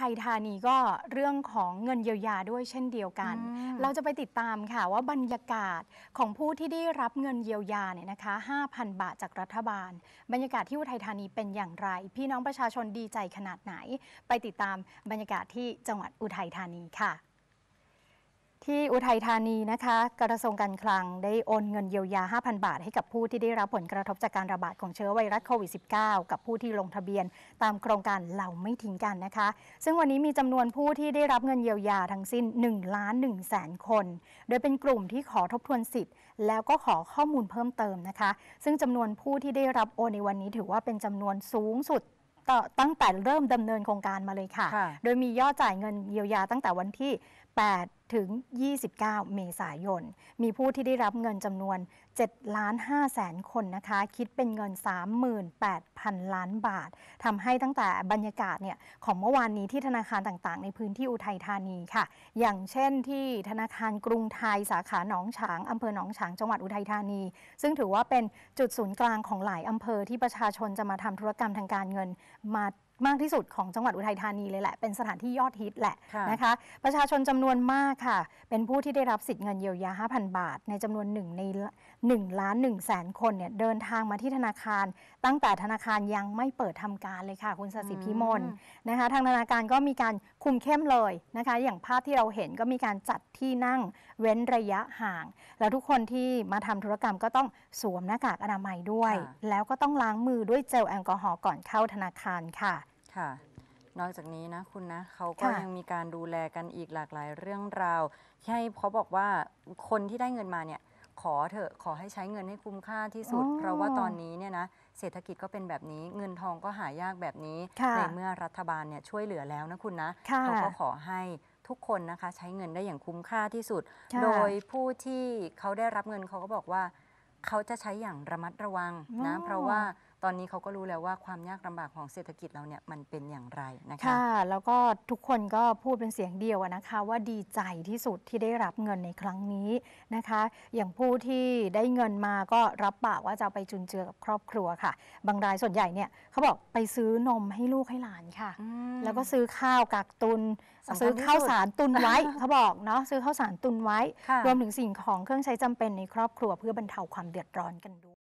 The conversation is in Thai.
ภัยธานีก็เรื่องของเงินเยียวยาด้วยเช่นเดียวกัน เราจะไปติดตามค่ะว่าบรรยากาศของผู้ที่ได้รับเงินเยียวยาเนี่ยนะคะ 5,000 บาทจากรัฐบาล บรรยากาศที่อุทัยธานีเป็นอย่างไร พี่น้องประชาชนดีใจขนาดไหน ไปติดตามบรรยากาศที่จังหวัดอุทัยธานีค่ะที่อุทัยธานีนะคะกระทรวงการคลังได้โอนเงินเยียวยา 5,000 บาทให้กับผู้ที่ได้รับผลกระทบจากการระบาดของเชื้อไวรัสโควิด -19 กับผู้ที่ลงทะเบียนตามโครงการเราไม่ทิ้งกันนะคะ ซึ่งวันนี้มีจำนวนผู้ที่ได้รับเงินเยียวยาทั้งสิ้น1ล้าน1แสนคน โดยเป็นกลุ่มที่ขอทบทวนสิทธิ์แล้วก็ขอข้อมูลเพิ่มเติมนะคะ ซึ่งจำนวนผู้ที่ได้รับโอนในวันนี้ถือว่าเป็นจำนวนสูงสุดตั้งแต่เริ่มดำเนินโครงการมาเลยค่ะ โดยมียอดจ่ายเงินเยียวยาตั้งแต่วันที่ 8ถึง 29 เมษายน มีผู้ที่ได้รับเงินจำนวน7ล้าน5แสนคนนะคะ คิดเป็นเงิน 38,000 ล้านบาท ทำให้ตั้งแต่บรรยากาศเนี่ยของเมื่อวานนี้ที่ธนาคารต่างๆ ในพื้นที่อุทัยธานีค่ะ อย่างเช่นที่ธนาคารกรุงไทยสาขาหนองฉาง อำเภอหนองฉางจังหวัดอุทัยธานี ซึ่งถือว่าเป็นจุดศูนย์กลางของหลายอำเภอที่ประชาชนจะมาทำธุรกรรมทางการเงิน มามากที่สุดของจังหวัดอุทัยธานีเลยแหละ เป็นสถานที่ยอดฮิตแหละะนะคะ ประชาชนจำนวนมากค่ะ เป็นผู้ที่ได้รับสิทธิ์เงินเยียวยา 5,000 บาท ในจำนวนหนึ่งใน1ล้าน1แสนคนเนี่ยเดินทางมาที่ธนาคาร ตั้งแต่ธนาคารยังไม่เปิดทำการเลยค่ะ คุณสศิพิมลนะคะ ทางธนาคารก็มีการคุมเข้มเลยนะคะ อย่างภาพที่เราเห็นก็มีการจัดที่นั่งเว้นระยะห่าง แล้วทุกคนที่มาทำธุรกรรมก็ต้องสวมหน้ากากอนามัยด้วย แล้วก็ต้องล้างมือด้วยเจลแอลกอฮอล์ก่อนเข้าธนาคารค่ะค่ะนอกจากนี้นะคุณนะเขาก็ยังมีการดูแลกันอีกหลากหลายเรื่องราวที่ให้เขาบอกว่าคนที่ได้เงินมาเนี่ยขอเถอะขอให้ใช้เงินให้คุ้มค่าที่สุด เพราะว่าตอนนี้เนี่ยนะเศรษฐกิจก็เป็นแบบนี้ เงินทองก็หายากแบบนี้ในเมื่อรัฐบาลเนี่ยช่วยเหลือแล้วนะคุณนะเขาก็ขอให้ทุกคนนะคะ ใช้เงินได้อย่างคุ้มค่าที่สุด โดยผู้ที่เขาได้รับเงินเขาก็บอกว่าเขาจะใช้อย่างระมัดระวังนะ เพราะว่าตอนนี้เขาก็รู้แล้วว่าความยากลำบากของเศรษฐกิจเราเนี่ยมันเป็นอย่างไรนะคะค่ะแล้วก็ทุกคนก็พูดเป็นเสียงเดียวนะคะ ว่าดีใจที่สุดที่ได้รับเงินในครั้งนี้นะคะ อย่างผู้ที่ได้เงินมาก็รับปากว่าจะไปจุนเจือกับครอบครัวค่ะ บางรายส่วนใหญ่เนี่ยเขาบอกไปซื้อนมให้ลูกให้หลานค่ะ แล้วก็ซื้อข้าวกักตุน ซื้อข้าวสารตุนไว้เขาบอกเนาะซื้อข้าวสารตุนไว้ รวมถึงสิ่งของเครื่องใช้จำเป็นในครอบครัว เพื่อบรรเทาความเดือดร้อนกันด้วย